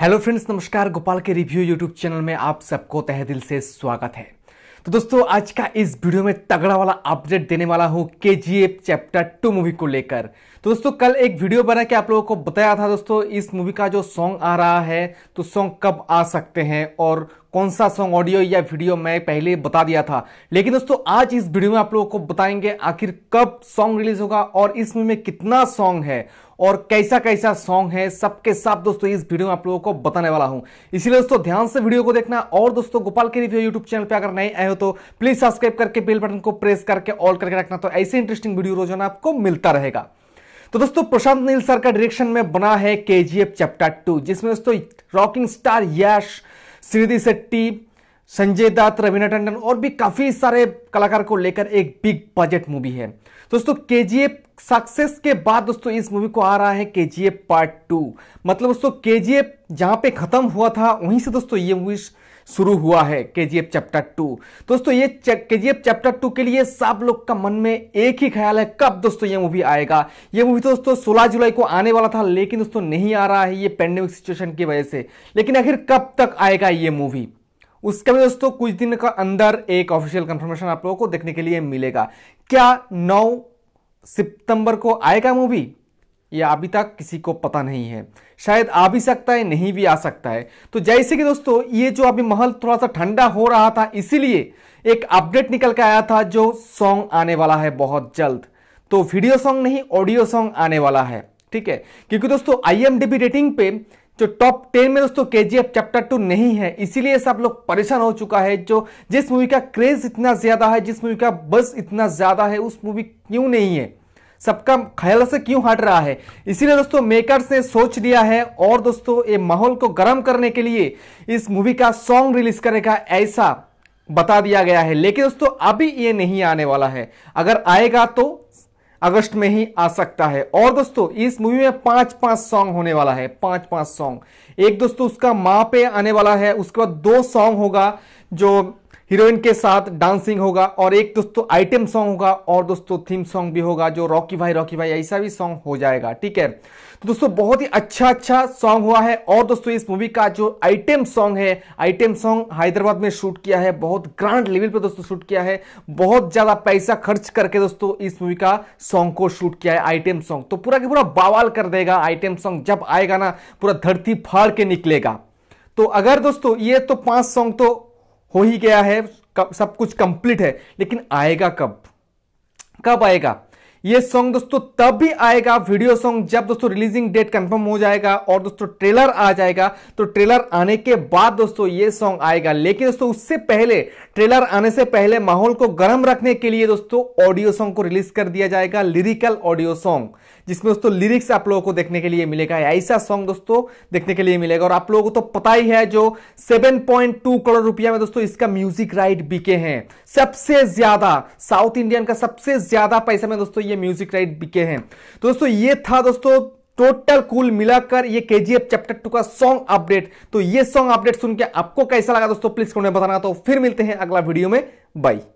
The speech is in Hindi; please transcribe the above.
हेलो फ्रेंड्स नमस्कार गोपाल के रिव्यू यूट्यूब चैनल में आप सबको तहे दिल से स्वागत है तो दोस्तों आज का इस वीडियो में तगड़ा वाला अपडेट देने वाला हूँ K G F chapter two movie को लेकर तो दोस्तों कल एक वीडियो बना के आप लोगों को बताया था दोस्तों इस मूवी का जो सॉन्ग आ रहा है तो सॉन्ग कब आ सकते हैं और कौन सा सॉन्ग ऑडियो या वीडियो मैं पहले बता दिया था लेकिन दोस्तों आज इस वीडियो में आप लोगों को बताएंगे आखिर कब सॉन्ग रिलीज होगा और इस मूवी में कितना सॉन्ग है और कैसा कैसा सॉन्ग है सबके साथ दोस्तों इस वीडियो में आप लोगों को बताने वाला हूं इसीलिए दोस्तों ध्यान से वीडियो को देखना और दोस्तों गोपाल के रिव्यू यूट्यूब चैनल पर अगर नए आए हो तो प्लीज सब्सक्राइब करके बेल बटन को प्रेस करके ऑल करके रखना तो ऐसे इंटरेस्टिंग वीडियो रोजाना आपको मिलता रहेगा तो दोस्तों प्रशांत नील सर का डायरेक्शन में बना है के चैप्टर टू जिसमें दोस्तों रॉकिंग स्टार यश श्रीनिधि शेट्टी संजय दत्त रवीना टंडन और भी काफ़ी सारे कलाकार को लेकर एक बिग बजट मूवी है दोस्तों के जी सक्सेस के बाद दोस्तों इस मूवी को आ रहा है के जी पार्ट टू मतलब दोस्तों के जी जहां पे ख़त्म हुआ था वहीं से दोस्तों ये मूवी शुरू हुआ है के जी एफ चैप्टर टू दोस्तों ये के जी एफ चैप्टर टू के लिए सब लोग का मन में एक ही ख्याल है कब दोस्तों ये मूवी आएगा ये मूवी तो दोस्तों सोलह जुलाई को आने वाला था लेकिन दोस्तों नहीं आ रहा है ये पेंडेमिक सिचुएशन की वजह से लेकिन आखिर कब तक आएगा ये मूवी उसका भी दोस्तों कुछ दिन का अंदर एक ऑफिशियल कंफर्मेशन आप लोगों को देखने के लिए मिलेगा क्या नौ सितंबर को आएगा मूवी या अभी तक किसी को पता नहीं है शायद आ भी सकता है नहीं भी आ सकता है तो जैसे कि दोस्तों ये जो अभी महल थोड़ा सा ठंडा हो रहा था इसीलिए एक अपडेट निकल के आया था जो सॉन्ग आने वाला है बहुत जल्द तो वीडियो सॉन्ग नहीं ऑडियो सॉन्ग आने वाला है ठीक है क्योंकि दोस्तों आई रेटिंग पे जो टॉप टेन में दोस्तों के जी एफ चैप्टर टू नहीं है इसीलिए सब लोग परेशान हो चुका है जो जिस मूवी का क्रेज इतना ज्यादा है जिस मूवी का बस इतना ज्यादा है उस मूवी क्यों नहीं है सबका ख्याल से क्यों हट रहा है इसीलिए दोस्तों मेकर्स ने सोच लिया है और दोस्तों ये माहौल को गर्म करने के लिए इस मूवी का सॉन्ग रिलीज करने का ऐसा बता दिया गया है लेकिन दोस्तों अभी ये नहीं आने वाला है अगर आएगा तो अगस्त में ही आ सकता है और दोस्तों इस मूवी में पांच पांच सॉन्ग होने वाला है पांच पांच सॉन्ग एक दोस्तों उसका माँ पे आने वाला है उसके बाद दो सॉन्ग होगा जो हीरोइन के साथ डांसिंग होगा और एक दोस्तों आइटम सॉन्ग होगा और दोस्तों थीम सॉन्ग भी होगा जो रॉकी भाई रॉकी भाई ऐसा भी सॉन्ग हो जाएगा ठीक है तो दोस्तों बहुत ही अच्छा अच्छा सॉन्ग हुआ है और दोस्तों इस मूवी का जो आइटम सॉन्ग है आइटम सॉन्ग हैदराबाद में शूट किया है बहुत ग्रांड लेवल पर दोस्तों शूट किया है बहुत ज़्यादा पैसा खर्च करके दोस्तों इस मूवी का सॉन्ग को शूट किया है आइटम सॉन्ग तो पूरा के पूरा बवाल कर देगा आइटम सॉन्ग जब आएगा ना पूरा धरती फाड़ के निकलेगा तो अगर दोस्तों ये तो पांच सॉन्ग तो हो ही गया है सब कुछ कंप्लीट है लेकिन आएगा कब कब आएगा ये सॉन्ग दोस्तों तब भी आएगा वीडियो सॉन्ग जब दोस्तों रिलीजिंग डेट कंफर्म हो जाएगा और दोस्तों ट्रेलर आ जाएगा तो ट्रेलर आने के बाद दोस्तों ये सॉन्ग आएगा लेकिन दोस्तों उससे पहले ट्रेलर आने से पहले माहौल को गर्म रखने के लिए दोस्तों ऑडियो सॉन्ग को रिलीज कर दिया जाएगा लिरिकल ऑडियो सॉन्ग जिसमें दोस्तों लिरिक्स आप लोगों को देखने के लिए मिलेगा ऐसा सॉन्ग दोस्तों देखने के लिए मिलेगा और आप लोगों को तो पता ही है जो 7.2 करोड़ रुपया में दोस्तों इसका म्यूजिक राइट बिके हैं सबसे ज्यादा साउथ इंडियन का सबसे ज्यादा पैसा में दोस्तों ये म्यूजिक राइट बिके हैं तो दोस्तों ये था दोस्तों टोटल कुल मिलाकर ये के चैप्टर टू का सॉन्ग अपडेट तो ये सॉन्ग अपडेट सुन के आपको कैसा लगा दोस्तों प्लीज कमेंट में बताना तो फिर मिलते हैं अगला वीडियो में बाई